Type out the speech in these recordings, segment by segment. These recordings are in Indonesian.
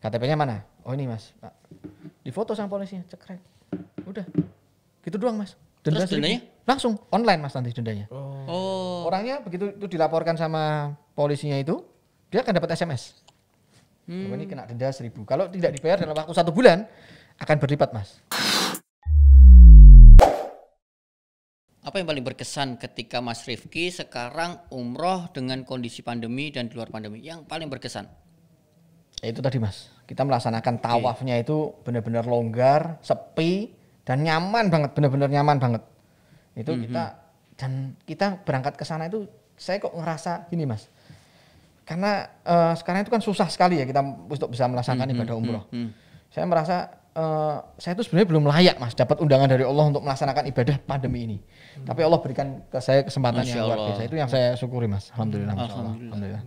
KTP-nya mana? Oh ini mas. Di foto sama polisinya, cekrek. Udah. Gitu doang mas. Denda Terus dendanya? Langsung online mas nanti dendanya. Oh. oh. Orangnya begitu itu dilaporkan sama polisinya itu, dia akan dapat SMS. Hmm. ini kena denda seribu. Kalau tidak dibayar dalam waktu satu bulan, akan berlipat mas. Apa yang paling berkesan ketika Mas Rifki sekarang umroh dengan kondisi pandemi dan di luar pandemi? Yang paling berkesan? Ya, itu tadi mas kita melaksanakan tawafnya itu benar-benar longgar, sepi dan nyaman banget, benar-benar nyaman banget. Itu mm -hmm. kita dan kita berangkat ke sana itu saya kok ngerasa gini mas, karena uh, sekarang itu kan susah sekali ya kita untuk bisa melaksanakan mm -hmm. ibadah umroh. Mm -hmm. Saya merasa uh, saya itu sebenarnya belum layak mas dapat undangan dari Allah untuk melaksanakan ibadah pandemi ini. Mm -hmm. Tapi Allah berikan ke saya kesempatan Masya yang luar biasa itu yang saya syukuri mas. Alhamdulillah. Alhamdulillah. Alhamdulillah. Alhamdulillah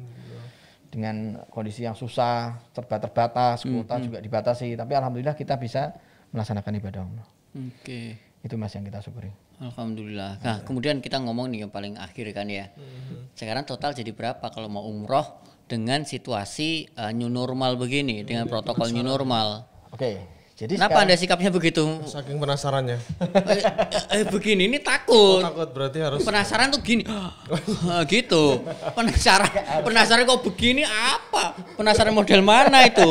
dengan kondisi yang susah, terbatas terbatas, hmm, kuota hmm, juga dibatasi. Tapi alhamdulillah kita bisa melaksanakan ibadah umroh. Oke. Okay. Itu mas yang kita syukuri. Alhamdulillah. Nah, Alhamdulillah. kemudian kita ngomong nih yang paling akhir kan ya. Hmm. Sekarang total jadi berapa kalau mau umroh dengan situasi uh, new normal begini, dengan iya, protokol new normal? Oke. Okay. Jadi Kenapa sekarang, Anda sikapnya begitu? Saking penasarannya. Eh, eh, eh, begini ini takut. Oh, takut berarti harus Penasaran tuh gini. Ah, gitu. Penasaran penasaran kok begini apa? Penasaran model mana itu?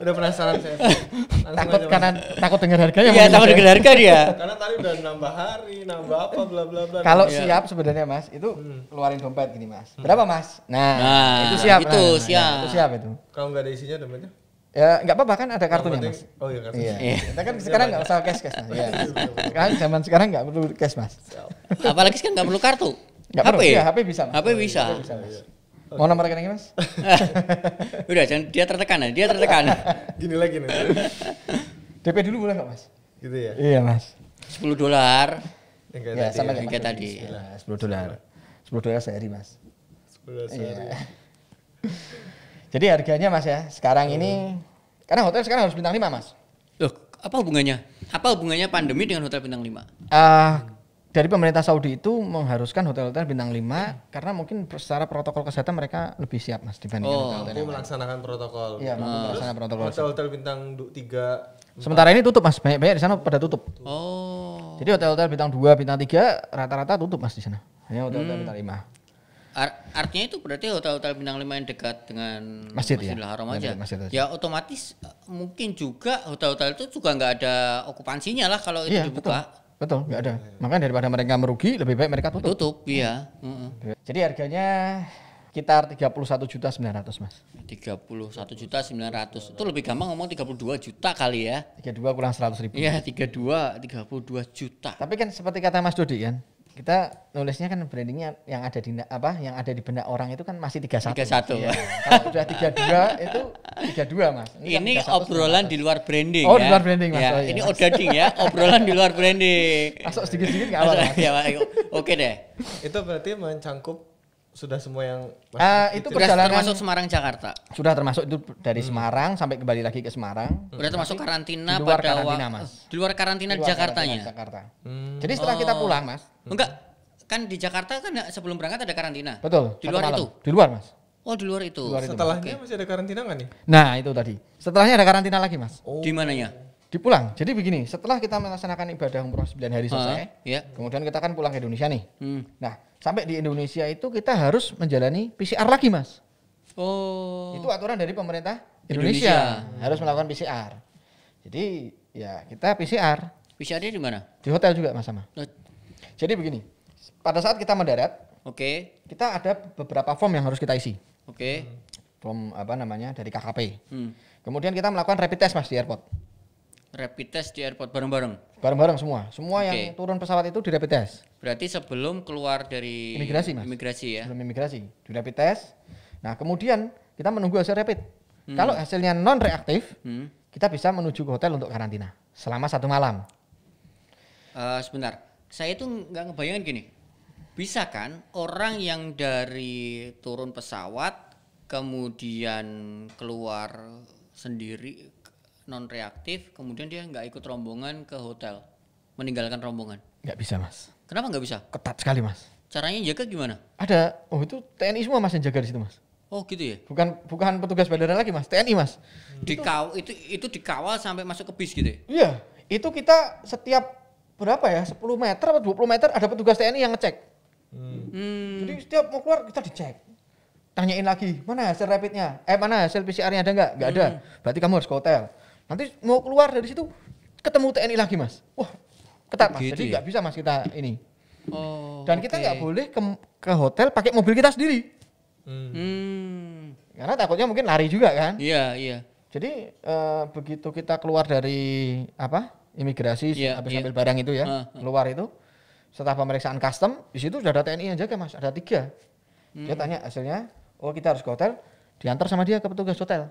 udah penasaran saya. takut karena takut dengar harga ya. Iya, takut dengar harga dia. karena tadi udah nambah hari, nambah apa bla bla bla. Kalau ya. siap sebenarnya Mas, itu hmm. keluarin dompet gini Mas. Hmm. Berapa Mas? Nah, nah itu siap. Itu nah, siap. Nah, itu siap itu. Kalau nggak ada isinya dompetnya? Ya nggak apa-apa kan ada kartunya mas. Oh iya kartunya. Iya. iya. Kita kan sekarang nggak usah cash cash mas. Iya. iya. Sekarang zaman sekarang nggak perlu cash mas. Apalagi sekarang nggak perlu kartu. Gak HP. Perlu. HP iya, bisa. Mas. HP bisa. bisa mas. Mau nomor rekening mas? Udah jangan dia tertekan Dia tertekan. gini lagi nih. DP dulu boleh nggak mas? Gitu ya. Iya mas. 10 dolar. Ya, sama kayak tadi. Sepuluh dolar. Sepuluh dolar sehari mas. Sepuluh dolar sehari. Jadi harganya Mas ya, sekarang hmm. ini karena hotel sekarang harus bintang 5 Mas. Loh, apa hubungannya? Apa hubungannya pandemi dengan hotel bintang 5? Uh, eh, dari pemerintah Saudi itu mengharuskan hotel-hotel bintang 5 hmm. karena mungkin secara protokol kesehatan mereka lebih siap Mas dibandingkan oh, hotel Oh, melaksanakan protokol. Iya, melaksanakan protokol. Hotel-hotel bintang 3 4. Sementara ini tutup Mas, banyak-banyak di sana pada tutup. Oh. Jadi hotel-hotel bintang 2, bintang 3 rata-rata tutup Mas di sana. Hanya hotel-hotel hmm. bintang 5 artinya itu berarti hotel-hotel bintang 5 yang dekat dengan Masjid, ya? Masjidil ya? Haram aja. Masjid, masjid. Ya otomatis eh, mungkin juga hotel-hotel itu juga nggak ada okupansinya lah kalau itu iya, dibuka. Betul, nggak ada. Makanya daripada mereka merugi lebih baik mereka tutup. Tutup, iya. Jadi harganya sekitar tiga puluh satu juta sembilan ratus mas Tiga puluh satu juta sembilan ratus itu lebih gampang ngomong tiga puluh dua juta kali ya 32 kurang 100 ribu iya puluh dua juta tapi kan seperti kata mas Dodi kan kita nulisnya kan brandingnya yang ada di apa yang ada di benak orang itu kan masih tiga satu. Tiga satu. Iya. Kalau sudah tiga dua itu tiga dua mas. Ini, ini kan obrolan di luar branding. Oh ya. di luar branding mas. Ya, oh, iya, ini odading ya obrolan di luar branding. Masuk sedikit sedikit nggak apa-apa. Ya, Oke deh. Itu berarti mencangkup sudah semua yang uh, itu perjalanan termasuk Semarang Jakarta sudah termasuk itu dari hmm. Semarang sampai kembali lagi ke Semarang hmm. termasuk karantina di luar pada karantina mas di luar karantina di nya Jakarta hmm. jadi setelah oh. kita pulang mas hmm. enggak kan di Jakarta kan sebelum berangkat ada karantina betul di luar itu di luar mas Oh di luar itu. Di luar Setelahnya masih ada karantina nggak nih? Nah itu tadi. Setelahnya ada karantina lagi mas. Oh. Di mananya? Di pulang. Jadi begini, setelah kita melaksanakan ibadah umroh 9 hari selesai, huh? Iya. yeah. kemudian kita kan pulang ke Indonesia nih. Hmm. Nah sampai di Indonesia itu kita harus menjalani PCR lagi, Mas. Oh. Itu aturan dari pemerintah Indonesia, Indonesia. harus melakukan PCR. Jadi ya kita PCR. pcr di mana? Di hotel juga Mas sama. Oh. Jadi begini, pada saat kita mendarat, oke, okay. kita ada beberapa form yang harus kita isi. Oke. Okay. Form apa namanya? dari KKP. Hmm. Kemudian kita melakukan rapid test Mas di airport rapid test di airport bareng-bareng. Bareng-bareng semua. Semua okay. yang turun pesawat itu di rapid test. Berarti sebelum keluar dari imigrasi, Mas. Imigrasi ya. Sebelum imigrasi, di rapid test. Nah, kemudian kita menunggu hasil rapid. Hmm. Kalau hasilnya non reaktif, hmm. kita bisa menuju ke hotel untuk karantina selama satu malam. Uh, sebentar, saya itu nggak ngebayangin gini. Bisa kan orang yang dari turun pesawat kemudian keluar sendiri non reaktif kemudian dia nggak ikut rombongan ke hotel meninggalkan rombongan nggak bisa mas kenapa nggak bisa ketat sekali mas caranya jaga gimana ada oh itu TNI semua mas yang jaga di situ mas Oh gitu ya. Bukan bukan petugas bandara lagi mas, TNI mas. Dikawal itu itu dikawal sampai masuk ke bis gitu. ya? Iya, itu kita setiap berapa ya 10 meter atau 20 meter ada petugas TNI yang ngecek. Hmm. Jadi setiap mau keluar kita dicek. Tanyain lagi, mana hasil rapidnya? Eh mana hasil PCR-nya ada nggak? Nggak ada. Hmm. Berarti kamu harus ke hotel. Nanti mau keluar dari situ ketemu TNI lagi mas. Wah ketat mas. Gitu Jadi ya? nggak ya? bisa mas kita ini. Oh, Dan kita nggak boleh ke, ke hotel pakai mobil kita sendiri. Hmm. hmm. Karena takutnya mungkin lari juga kan. Iya iya. Jadi uh, begitu kita keluar dari apa imigrasi yeah, habis yeah. ambil barang itu ya uh, uh. keluar itu setelah pemeriksaan custom di situ sudah ada TNI yang jaga mas ada tiga. Hmm. Dia tanya hasilnya. Oh kita harus ke hotel diantar sama dia ke petugas hotel.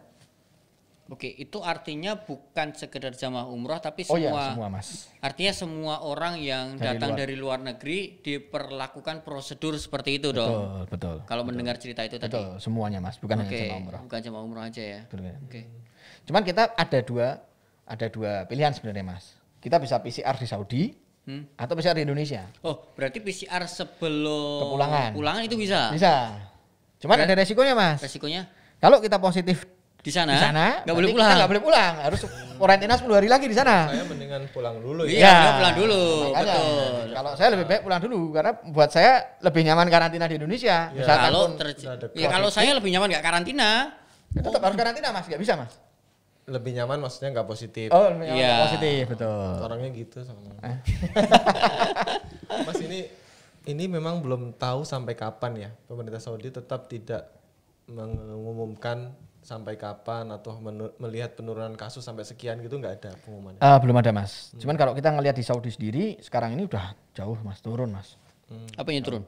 Oke, itu artinya bukan sekedar jamaah umroh tapi semua, oh iya, semua mas. Artinya semua orang yang dari datang luar. dari luar negeri diperlakukan prosedur seperti itu betul, dong. Betul, betul. Kalau mendengar cerita itu betul, tadi. Betul, semuanya mas, bukan okay, hanya jamaah umroh. Bukan jamaah umroh aja ya. Betul. Oke. Cuman kita ada dua ada dua pilihan sebenarnya mas. Kita bisa PCR di Saudi hmm? atau PCR di Indonesia. Oh, berarti PCR sebelum kepulangan. Pulangan itu bisa. Bisa. Cuman Ber ada resikonya mas. Resikonya? Kalau kita positif di sana. Di sana. Gak boleh pulang. Gak boleh pulang. Harus karantina 10 hari lagi di sana. Saya mendingan pulang dulu ya. Iya, pulang dulu. Makanya, betul. Kalau saya lebih baik pulang dulu karena buat saya lebih nyaman karantina di Indonesia. Ya, kalau ya, kalau saya lebih nyaman gak karantina. Ya, tetap harus karantina Mas, gak bisa Mas. Lebih nyaman maksudnya nggak positif. Oh, lebih iya. positif, betul. Orangnya gitu sama. Eh. mas ini ini memang belum tahu sampai kapan ya pemerintah Saudi tetap tidak mengumumkan sampai kapan atau melihat penurunan kasus sampai sekian gitu nggak ada pengumuman? Uh, eh, belum ada mas. Hmm. Cuman kalau kita ngelihat di Saudi sendiri sekarang ini udah jauh mas turun mas. Hmm. Apa yang turun?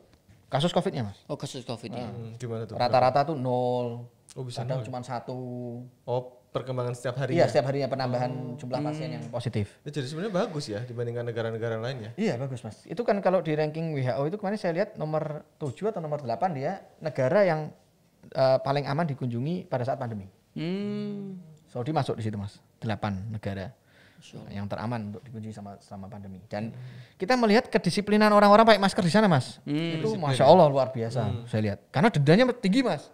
Kasus COVID-nya mas. Oh kasus covidnya. Hmm. Gimana tuh? Rata-rata tuh nol. Oh bisa nol. cuma satu. Oh perkembangan setiap hari. Iya setiap harinya penambahan hmm. jumlah pasien hmm. yang positif. Ya, jadi sebenarnya bagus ya dibandingkan negara-negara lain ya. Iya bagus mas. Itu kan kalau di ranking WHO itu kemarin saya lihat nomor 7 atau nomor 8 dia negara yang uh, paling aman dikunjungi pada saat pandemi. Hmm. Saudi masuk di situ mas, delapan negara sure. yang teraman untuk dikunjungi sama selama pandemi. Dan hmm. kita melihat kedisiplinan orang-orang pakai masker di sana mas, hmm. itu masya ya. Allah luar biasa. Hmm. Saya lihat, karena dendanya tinggi mas,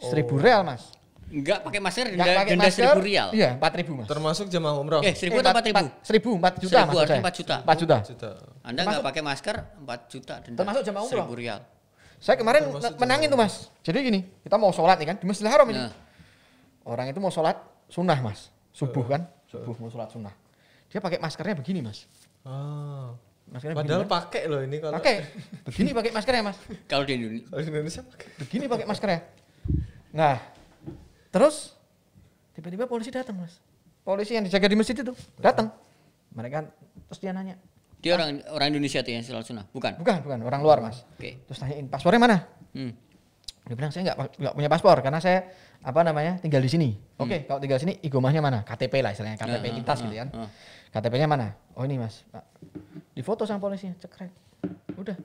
seribu oh. real mas. Enggak pakai masker denda, pakai denda masker, seribu rial. Iya, empat ribu Mas. Termasuk jemaah umroh. Eh, seribu atau eh, empat ribu? Seribu, empat juta Seribu maksud 4 juta. Empat juta. juta. Anda enggak pakai masker empat juta denda. Termasuk jemaah umroh seribu rial. Saya kemarin menangin tuh mas. Jadi gini, kita mau sholat nih kan di Masjidil Haram ini. Nah. Orang itu mau sholat sunnah mas, subuh eh, kan, eh. subuh mau sholat sunnah. Dia pakai maskernya begini mas. Ah. Maskernya Padahal begini, kan? pakai loh ini kalau. Pakai. Begini pakai maskernya mas. kalau di Indonesia. pakai. Begini pakai maskernya. Nah, terus tiba-tiba polisi datang mas. Polisi yang dijaga di masjid itu datang. Eh. Mereka terus dia nanya, dia ah. orang orang Indonesia tuh yang selalu sunnah, bukan? Bukan, bukan, orang luar mas. Oke. Okay. Terus tanyain paspornya mana? Hmm. Dia bilang saya nggak nggak punya paspor karena saya apa namanya tinggal di sini. Hmm. Oke, okay, kalau tinggal di sini igomahnya mana? KTP lah istilahnya, KTP nah, uh, ah, uh, ah, gitu kan. Uh. Ah, KTP-nya mana? Oh ini mas, di foto sama polisinya, cekrek. Udah,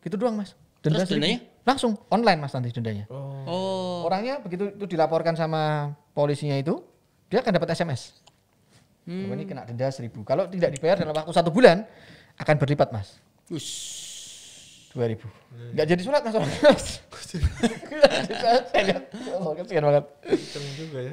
gitu doang mas. Denda Terus dendanya? Langsung online mas nanti dendanya. Oh. oh. Orangnya begitu itu dilaporkan sama polisinya itu, dia akan dapat SMS. Hmm. Ini kena denda seribu. Kalau tidak dibayar dalam waktu satu bulan akan berlipat mas. Ush. 2000. Hmm. Gak jadi surat mas orang mas. Kesian banget. Kenceng juga ya.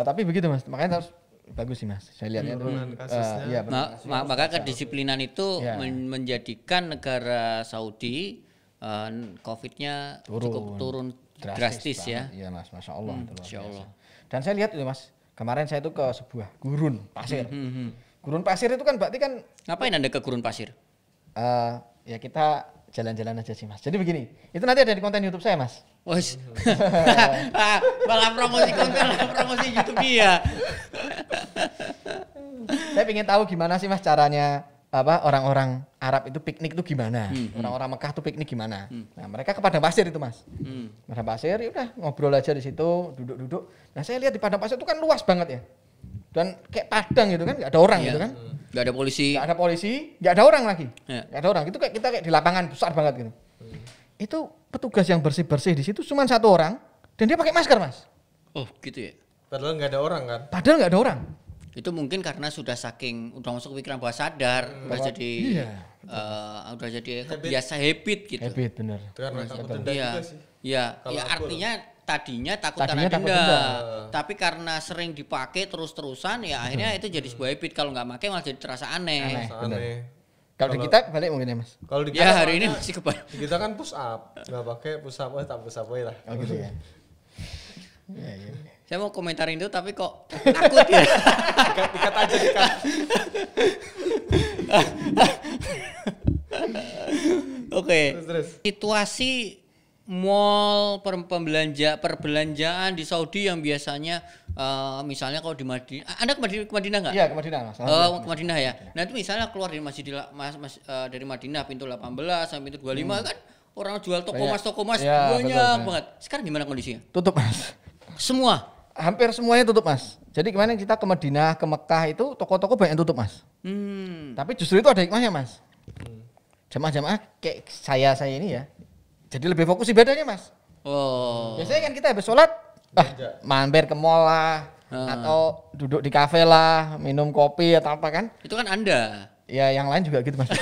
Ya tapi begitu mas. Makanya harus bagus sih mas. Saya lihatnya itu. Uh, ya, ma maka kedisiplinan itu ya. men menjadikan negara Saudi uh, COVID-nya cukup turun drastis, drastis ya. Iya mas, masya Allah. Hmm, masya Allah. Dan saya lihat itu mas, Kemarin saya itu ke sebuah gurun pasir. Hmm, hmm, hmm. Gurun pasir itu kan berarti kan ngapain Anda ke gurun pasir? Uh, ya kita jalan-jalan aja sih, Mas. Jadi begini, itu nanti ada di konten YouTube saya, Mas. Wes. Oh, ah, malah promosi konten, malah promosi YouTube dia. saya pengen tahu gimana sih Mas caranya apa orang-orang Arab itu piknik itu gimana, orang hmm, hmm. orang-orang Mekah tuh piknik gimana. Hmm. Nah mereka ke padang pasir itu mas, hmm. padang pasir ya udah ngobrol aja di situ, duduk-duduk. Nah saya lihat di padang pasir itu kan luas banget ya, dan kayak padang gitu kan, enggak ada orang yeah. gitu kan, Enggak ada polisi, Enggak ada polisi, nggak ada orang lagi, yeah. ada orang. Itu kayak kita kayak di lapangan besar banget gitu. Hmm. Itu petugas yang bersih-bersih di situ cuma satu orang dan dia pakai masker mas. Oh gitu ya. Padahal enggak ada orang kan? Padahal enggak ada orang. Itu mungkin karena sudah saking udah masuk pikiran bahwa sadar, hmm. udah jadi iya, uh, udah jadi kebiasa habit gitu. Habit benar iya. Iya, ya artinya tadinya takut tadinya karena denda. Tapi karena sering dipakai terus-terusan ya akhirnya hmm. itu jadi sebuah habit kalau nggak pakai malah jadi terasa aneh. Aneh. aneh. Kalau di kita balik mungkin ya mas. Kalau di ya, kita ya, hari ini masih kebal. Kita kan push up, nggak pakai push up, eh, tak push up lah. Oh gitu ya. ya. ya, ya saya mau komentarin itu tapi kok takut ya. dikat, aja dikat. Oke. Situasi mall per pembelanja perbelanjaan di Saudi yang biasanya uh, misalnya kalau di Madinah Anda ke Madinah ke Madinah Iya, ke Madinah. Mas. Uh, ke Madinah ya. Iya. Nah, itu misalnya keluar dari Masjid mas, mas, uh, dari Madinah pintu 18 sampai pintu 25 hmm. kan orang jual toko mas toko mas iya, ya, banyak banget. Sekarang gimana kondisinya? Tutup, Mas. Semua hampir semuanya tutup mas. Jadi kemarin kita ke Madinah, ke Mekah itu toko-toko banyak yang tutup mas. Hmm. Tapi justru itu ada hikmahnya mas. Jamaah-jamaah kayak saya saya ini ya. Jadi lebih fokus ibadahnya mas. Oh. Biasanya kan kita habis sholat, ah, mampir ke mall lah, hmm. atau duduk di kafe lah, minum kopi atau apa kan? Itu kan anda. Ya yang lain juga gitu mas.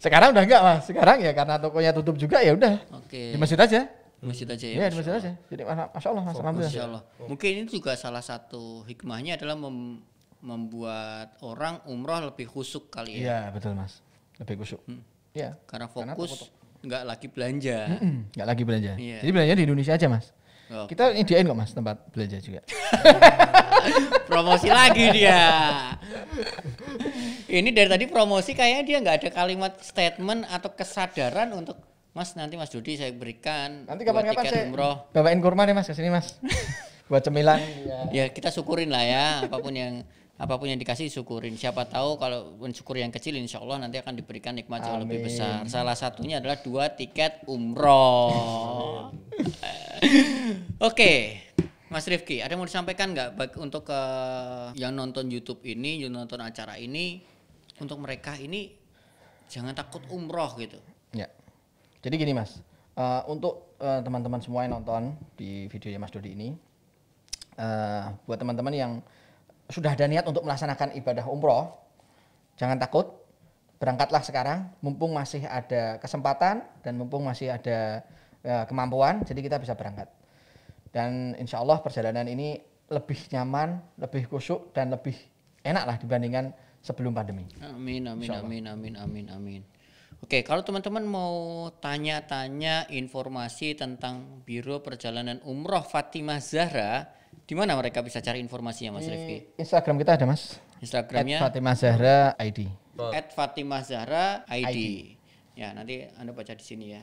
Sekarang udah enggak mas. Sekarang ya karena tokonya tutup juga ya udah. Oke. Okay. Di masjid aja masjid aja ya. Iya, di masjid aja. Jadi masya Allah, masya Allah. Masya Allah. Mungkin ini juga salah satu hikmahnya adalah mem membuat orang umroh lebih khusuk kali ya. Iya, betul Mas. Lebih khusuk. Hmm. Iya. Hmm. Karena fokus nggak lagi belanja. Nggak lagi belanja. Ya. Jadi belanja di Indonesia aja, Mas. Oh. Kita nyediain kok Mas tempat belanja juga. promosi lagi dia. Ini dari tadi promosi kayaknya dia nggak ada kalimat statement atau kesadaran untuk Mas nanti Mas Dudi saya berikan nanti kapan-kapan saya umroh. bawain kurma nih Mas ke sini Mas buat cemilan ya. ya kita syukurin lah ya apapun yang apapun yang dikasih syukurin siapa tahu kalau mensyukur yang kecil insya Allah nanti akan diberikan nikmat yang lebih besar salah satunya adalah dua tiket umroh oke Mas Rifki, ada yang mau disampaikan nggak untuk ke eh, yang nonton YouTube ini, yang nonton acara ini, untuk mereka ini jangan takut umroh gitu. Ya. Jadi gini Mas, uh, untuk teman eh, teman-teman semua yang nonton di videonya Mas Dodi ini, uh, buat teman-teman yang sudah ada niat untuk melaksanakan ibadah umroh, jangan takut, berangkatlah sekarang, mumpung masih ada kesempatan dan mumpung masih ada uh, kemampuan, jadi kita bisa berangkat. Dan insya Allah perjalanan ini lebih nyaman, lebih kusuk dan lebih enak lah dibandingkan sebelum pandemi. Amin, amin, amin, amin, amin, amin. Oke, kalau teman-teman mau tanya-tanya informasi tentang Biro Perjalanan Umroh Fatimah Zahra, di mana mereka bisa cari informasinya Mas Rifki? Instagram kita ada Mas. Instagramnya? Fatimah Zahra ID. At Fatimah Zahra ID. ID. Ya, nanti Anda baca di sini ya.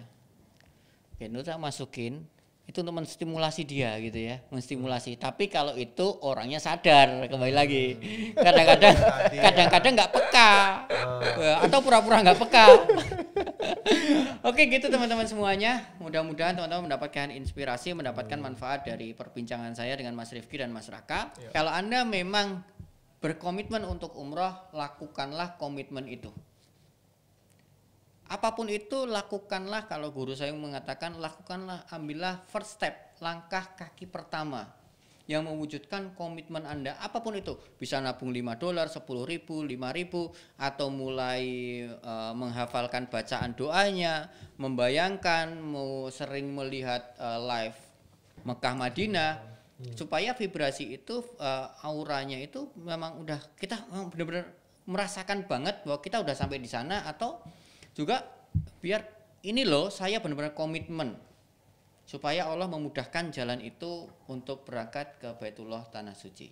Oke, Nusa masukin itu untuk menstimulasi dia gitu ya menstimulasi tapi kalau itu orangnya sadar kembali lagi hmm. kadang-kadang ya. kadang-kadang nggak peka oh. eh, atau pura-pura nggak peka oke gitu teman-teman semuanya mudah-mudahan teman-teman mendapatkan inspirasi mendapatkan hmm. manfaat dari perbincangan saya dengan Mas Rifki dan Mas Raka ya. kalau anda memang berkomitmen untuk umroh lakukanlah komitmen itu apapun itu lakukanlah kalau guru saya mengatakan lakukanlah ambillah first step langkah kaki pertama yang mewujudkan komitmen Anda apapun itu bisa nabung 5 dolar 10 ribu 5 ribu atau mulai e, menghafalkan bacaan doanya membayangkan mau sering melihat e, live Mekah Madinah hmm. supaya vibrasi itu e, auranya itu memang udah kita benar-benar merasakan banget bahwa kita udah sampai di sana atau juga biar ini loh saya benar-benar komitmen supaya Allah memudahkan jalan itu untuk berangkat ke Baitullah Tanah Suci.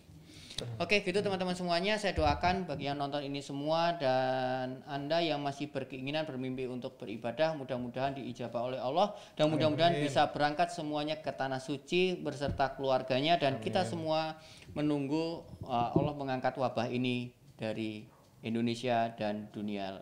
Oke, gitu teman-teman semuanya. Saya doakan bagi yang nonton ini semua dan Anda yang masih berkeinginan bermimpi untuk beribadah, mudah-mudahan diijabah oleh Allah dan mudah-mudahan bisa berangkat semuanya ke tanah suci berserta keluarganya dan Amin. kita semua menunggu uh, Allah mengangkat wabah ini dari Indonesia dan dunia